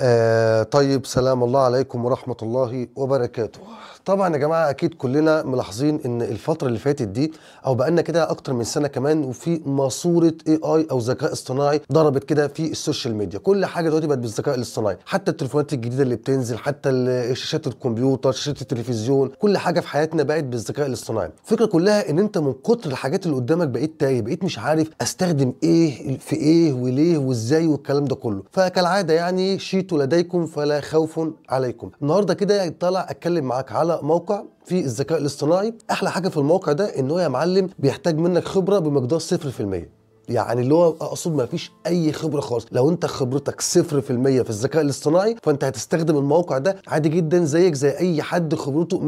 آه، طيب سلام الله عليكم ورحمة الله وبركاته طبعا يا جماعه اكيد كلنا ملاحظين ان الفتره اللي فاتت دي او بقالنا كده اكتر من سنه كمان وفي ماسوره اي اي او ذكاء اصطناعي ضربت كده في السوشيال ميديا كل حاجه دلوقتي بقت بالذكاء الاصطناعي حتى التليفونات الجديده اللي بتنزل حتى شاشات الكمبيوتر شاشات التلفزيون كل حاجه في حياتنا بقت بالذكاء الاصطناعي الفكره كلها ان انت من كتر الحاجات اللي قدامك بقيت تايه بقيت مش عارف استخدم ايه في ايه وليه وازاي والكلام ده كله فكالعاده يعني شيتوا لديكم فلا خوف عليكم النهارده كده طالع اتكلم معاك على موقع فيه الذكاء الاصطناعي احلى حاجه في الموقع ده ان هو يا معلم بيحتاج منك خبره بمقدار 0% يعني اللي هو اقصد ما فيش اي خبره خالص لو انت خبرتك 0% في الذكاء الاصطناعي فانت هتستخدم الموقع ده عادي جدا زيك زي اي حد خبرته 100%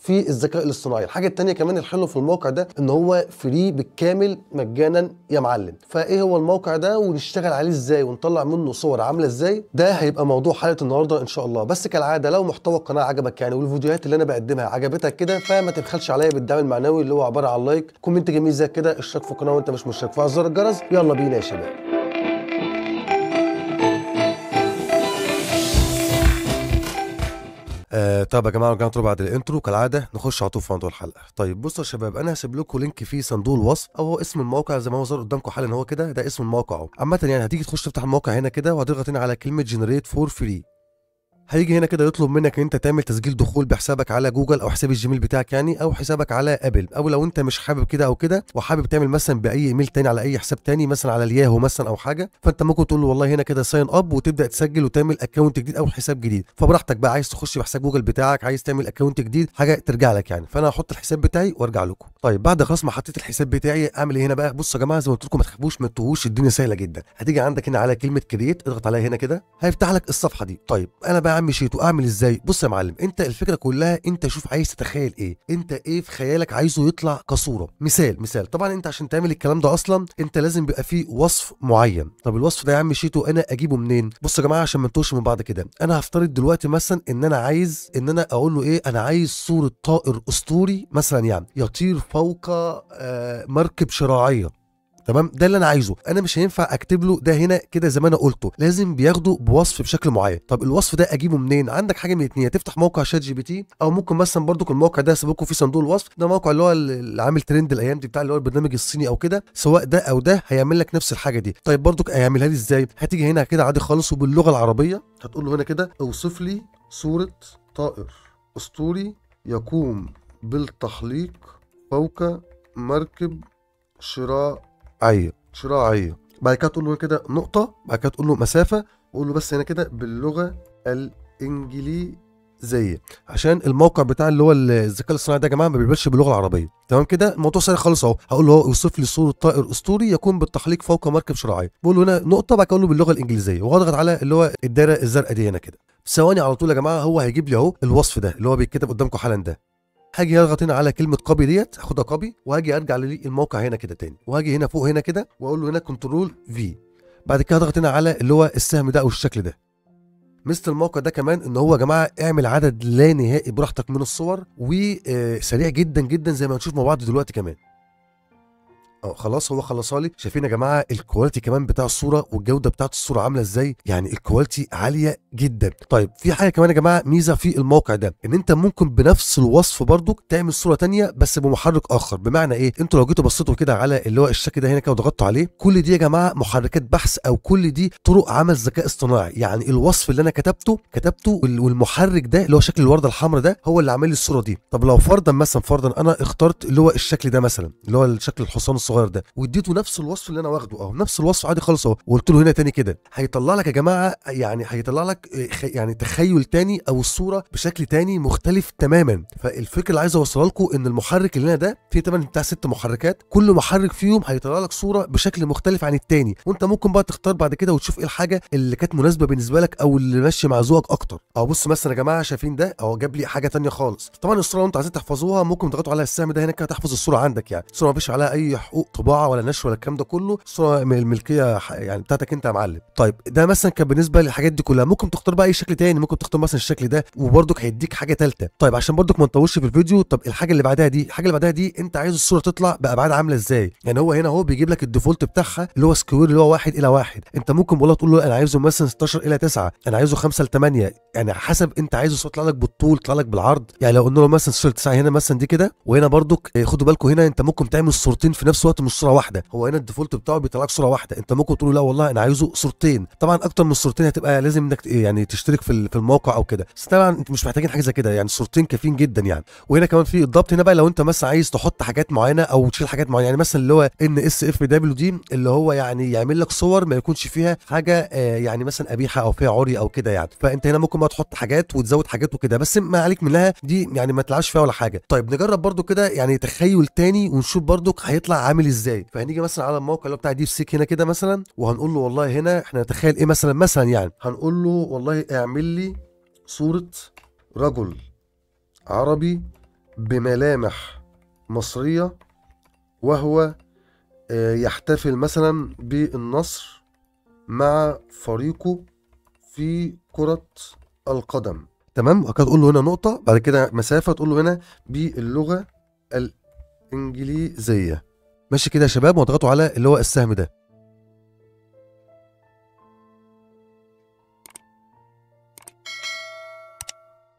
في الذكاء الاصطناعي الحاجه الثانيه كمان الحلو في الموقع ده ان هو فري بالكامل مجانا يا معلم فايه هو الموقع ده ونشتغل عليه ازاي ونطلع منه صور عامله ازاي ده هيبقى موضوع حلقه النهارده ان شاء الله بس كالعاده لو محتوى القناه عجبك يعني والفيديوهات اللي انا بقدمها عجبتك كده فما تبخلش عليا بالدعم المعنوي اللي هو عباره عن لايك كومنت جميل زي كده اشتراك في القناه وانت مش مشترك زر الجرس يلا بينا يا شباب آه طب يا جماعه رجعنا تاني بعد الانترو كالعاده نخش على طول في موضوع الحلقه طيب بصوا يا شباب انا هسيب لكم لينك في صندوق الوصف او هو اسم الموقع زي ما هو ظاهر قدامكم حالا هو كده ده اسم الموقع اهو عامه يعني هتيجي تخش تفتح الموقع هنا كده وهتضغط هنا على كلمه جنريت فور فري هيجي هنا كده يطلب منك ان انت تعمل تسجيل دخول بحسابك على جوجل او حساب الجيميل بتاعك يعني او حسابك على ابل او لو انت مش حابب كده او كده وحابب تعمل مثلا باي ايميل تاني على اي حساب تاني مثلا على الياهو مثلا او حاجه فانت ممكن تقول له والله هنا كده ساين اب وتبدا تسجل وتعمل اكونت جديد او حساب جديد فبراحتك بقى عايز تخش بحساب جوجل بتاعك عايز تعمل اكونت جديد حاجه ترجع لك يعني فانا هحط الحساب بتاعي وارجع لكم طيب بعد خلاص ما حطيت الحساب بتاعي اعمل ايه هنا بقى بصوا يا جماعه زي ما قلت لكم ما تخافوش ما تتوهوش الدنيا سهله جدا هتيجي عندك هنا على كلمه كريت اضغط عليها هنا كده هيفتح لك الصفحه دي طيب انا بقى اعمل شيء واعمل ازاي بص يا معلم انت الفكره كلها انت شوف عايز تتخيل ايه انت ايه في خيالك عايزه يطلع كصوره مثال مثال طبعا انت عشان تعمل الكلام ده اصلا انت لازم بيبقى فيه وصف معين طب الوصف ده يا عم شيتو انا اجيبه منين بص يا جماعه عشان ما نتوهش من بعض كده انا هفترض دلوقتي مثلا ان انا عايز ان انا اقول له ايه انا عايز صوره طائر اسطوري مثلا يعني يطير فوق آه، مركب شراعيه تمام ده اللي انا عايزه انا مش هينفع اكتب له ده هنا كده زي ما انا قلته لازم بياخده بوصف بشكل معين طب الوصف ده اجيبه منين عندك حاجه من اتنين تفتح موقع شات جي بي تي او ممكن مثلا برضو الموقع ده سيبكم في صندوق الوصف ده موقع اللي هو اللي عامل ترند الايام دي بتاع اللي هو البرنامج الصيني او كده سواء ده او ده هيعمل لك نفس الحاجه دي طيب برضو هيعملها لي ازاي هتيجي هنا كده عادي خالص وباللغه العربيه هتقول له هنا كده اوصف لي صوره طائر اسطوري يقوم بالتحليق فوق مركب شراء عيه أيوه. شراعيه أيوه. بعد كده تقول له كده نقطه بعد كده تقول له مسافه وقول له بس هنا كده باللغه الانجليزيه عشان الموقع بتاع اللي هو الذكاء الاصطناعي ده يا جماعه ما بيبقاش باللغه العربيه تمام كده الموضوع سهل خالص اهو هقول له اوصف لي صوره طائر اسطوري يكون بالتحليق فوق مركب شراعيه بقول له هنا نقطه بعد كده اقول له باللغه الانجليزيه واضغط على اللي هو الدايره الزرقاء دي هنا كده ثواني على طول يا جماعه هو هيجيب لي اهو الوصف ده اللي هو بيتكتب قدامكم حالا ده هاجي اضغط هنا على كلمه كوبي ديت هاخدها كوبي وهاجي ارجع للموقع هنا كده تاني وهاجي هنا فوق هنا كده واقول له هنا كنترول في بعد كده اضغط هنا على اللي هو السهم ده او الشكل ده ميزه الموقع ده كمان ان هو يا جماعه اعمل عدد لا نهائي براحتك من الصور وسريع آه، جدا جدا زي ما هنشوف مع بعض دلوقتي كمان اه خلاص هو خلصها لي شايفين يا جماعه الكواليتي كمان بتاع الصوره والجوده بتاعت الصوره عامله ازاي يعني الكواليتي عاليه جدا طيب في حاجه كمان يا جماعه ميزه في الموقع ده ان انت ممكن بنفس الوصف برضك تعمل صوره ثانيه بس بمحرك اخر بمعنى ايه انتوا لو جيتوا بصيتوا كده على اللي هو الشكل ده هنا كده وضغطتوا عليه كل دي يا جماعه محركات بحث او كل دي طرق عمل ذكاء اصطناعي يعني الوصف اللي انا كتبته كتبته والمحرك ده اللي هو شكل الورده الحمراء ده هو اللي عامل لي الصوره دي طب لو فرضا مثلا فرضا انا اخترت اللي هو الشكل ده مثلا اللي هو الشكل الحصان الصغير ده واديته نفس الوصف اللي انا واخده اهو نفس الوصف عادي خالص اهو وقلت له هنا تاني كده هيطلع لك يا جماعه يعني هيطلع لك يعني تخيل تاني او الصوره بشكل تاني مختلف تماما فالفكره اللي عايز اوصلها لكم ان المحرك اللي هنا ده فيه تمن بتاع ست محركات كل محرك فيهم هيطلع لك صوره بشكل مختلف عن التاني وانت ممكن بقى تختار بعد كده وتشوف ايه الحاجه اللي كانت مناسبه بالنسبه لك او اللي ماشيه مع ذوقك اكتر او بص مثلا يا جماعه شايفين ده اهو جاب لي حاجه تانية خالص طبعا الصوره لو انتوا عايزين تحفظوها ممكن تضغطوا على السهم ده كده تحفظ الصوره عندك يعني الصوره ما فيش عليها اي حقوق طباعه ولا نشر ولا الكلام ده كله صوره الملكيه يعني بتاعتك انت يا معلم طيب ده مثلا كان بالنسبه للحاجات دي كلها ممكن تختار بقى اي شكل تاني ممكن تختار مثلا الشكل ده وبرضك هيديك حاجه ثالثه طيب عشان برضك ما نطولش في الفيديو طب الحاجه اللي بعدها دي الحاجه اللي بعدها دي انت عايز الصوره تطلع بابعاد عامله ازاي يعني هو هنا اهو بيجيب لك الديفولت بتاعها اللي هو سكوير اللي هو 1 الى 1 انت ممكن والله تقول له انا عايزه مثلا 16 الى 9 انا عايزه 5 ل 8 يعني حسب انت عايزه الصوره تطلع لك بالطول تطلع لك بالعرض يعني لو قلنا له مثلا 9 هنا مثلا دي كده وهنا برضك آه، خدوا بالكم هنا انت ممكن تعمل صورتين في نفس وقت مش صوره واحده هو هنا الديفولت بتاعه بيطلع لك صوره واحده انت ممكن تقول لا والله انا عايزه صورتين طبعا اكتر من صورتين هتبقى لازم انك يعني تشترك في في الموقع او كده بس طبعا انت مش محتاجين حاجه زي كده يعني صورتين كافيين جدا يعني وهنا كمان في الضبط هنا بقى لو انت مثلا عايز تحط حاجات معينه او تشيل حاجات معينه يعني مثلا اللي هو ان اس اف دبليو دي اللي هو يعني يعمل لك صور ما يكونش فيها حاجه آه، يعني مثلا قبيحه او فيها عري او كده يعني فانت هنا ممكن بقى تحط حاجات وتزود حاجات وكده بس ما عليك منها دي يعني ما تلعبش فيها ولا حاجه طيب نجرب برده كده يعني تخيل تاني ونشوف برده هيطلع عامل ازاي فهنيجي مثلا على الموقع اللي هو بتاع ديب سيك هنا كده مثلا وهنقول له والله هنا احنا نتخيل ايه مثلا مثلا يعني هنقول له والله اعمل لي صوره رجل عربي بملامح مصريه وهو آه، يحتفل مثلا بالنصر مع فريقه في كره القدم تمام وكده تقول له هنا نقطه بعد كده مسافه تقول له هنا باللغه الانجليزيه ماشي كده يا شباب واضغطوا على اللي هو السهم ده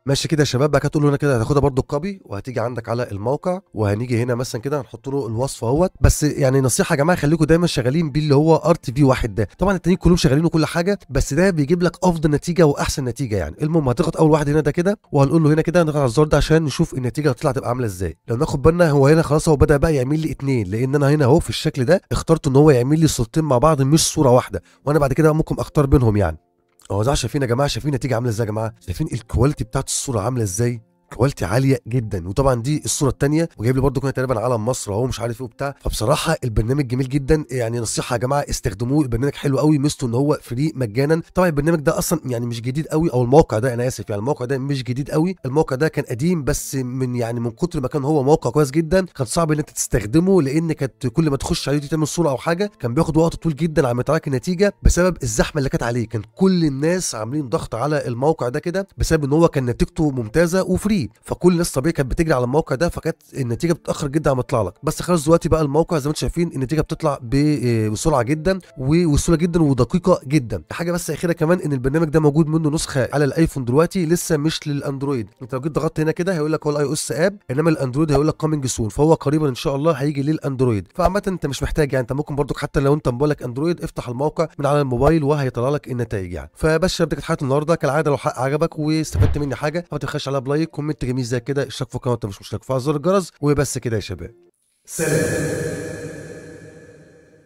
ماشي كده يا شباب بقى هتقول له هنا كده هتاخدها برده الكوبي وهتيجي عندك على الموقع وهنيجي هنا مثلا كده هنحط له الوصف اهوت بس يعني نصيحه يا جماعه خليكم دايما شغالين باللي اللي هو ار تي في واحد ده طبعا التانيين كلهم شغالين وكل حاجه بس ده بيجيب لك افضل نتيجه واحسن نتيجه يعني المهم هتاخد اول واحد هنا ده كده وهنقول له هنا كده هنضغط على الزر ده عشان نشوف النتيجه هتطلع تبقى عامله ازاي لو ناخد بالنا هو هنا خلاص هو بدا بقى يعمل لي اثنين لان انا هنا اهو في الشكل ده اخترت ان هو يعمل لي صورتين مع بعض مش صوره واحده وانا بعد كده ممكن اختار بينهم يعني هو ده اه، شايفين يا جماعه شايفين النتيجه عامله ازاي يا جماعه شايفين الكواليتي بتاعت الصوره عامله ازاي كواليتي عاليه جدا وطبعا دي الصوره الثانيه وجايب لي برده كنا تقريبا علم مصر اهو مش عارف ايه وبتاع فبصراحه البرنامج جميل جدا يعني نصيحه يا جماعه استخدموه البرنامج حلو قوي ميزته ان هو فري مجانا طبعا البرنامج ده اصلا يعني مش جديد قوي او الموقع ده انا اسف يعني الموقع ده مش جديد قوي الموقع ده كان قديم بس من يعني من كتر ما كان هو موقع كويس جدا كان صعب ان انت تستخدمه لان كانت كل ما تخش عليه تعمل صوره او حاجه كان بياخد وقت طويل جدا على ما النتيجه بسبب الزحمه اللي كانت عليه كان كل الناس عاملين ضغط على الموقع ده كده بسبب ان هو كان نتيجته ممتازه وفري فيه فكل الناس طبيعي كانت بتجري على الموقع ده فكانت النتيجه بتتاخر جدا عم تطلع لك بس خلاص دلوقتي بقى الموقع زي ما انتم شايفين النتيجه بتطلع آه، بسرعه جدا وسهوله جدا ودقيقه جدا حاجه بس اخيره كمان ان البرنامج ده موجود منه نسخه على الايفون دلوقتي لسه مش للاندرويد انت لو جيت ضغطت هنا كده هيقول لك هو الاي او اس اب انما الاندرويد هيقول لك كومينج سون فهو قريبا ان شاء الله هيجي للاندرويد فعامه انت مش محتاج يعني انت ممكن برضك حتى لو انت موبايلك اندرويد افتح الموقع من على الموبايل وهيطلع لك النتائج يعني فبشر بدك حلقه النهارده كالعاده لو حق عجبك واستفدت مني حاجه ما تخش على بلايك كومنت جميل زي كده اشترك في القناه وانت مش مشترك وفعل زر الجرس وبس كده يا شباب سلام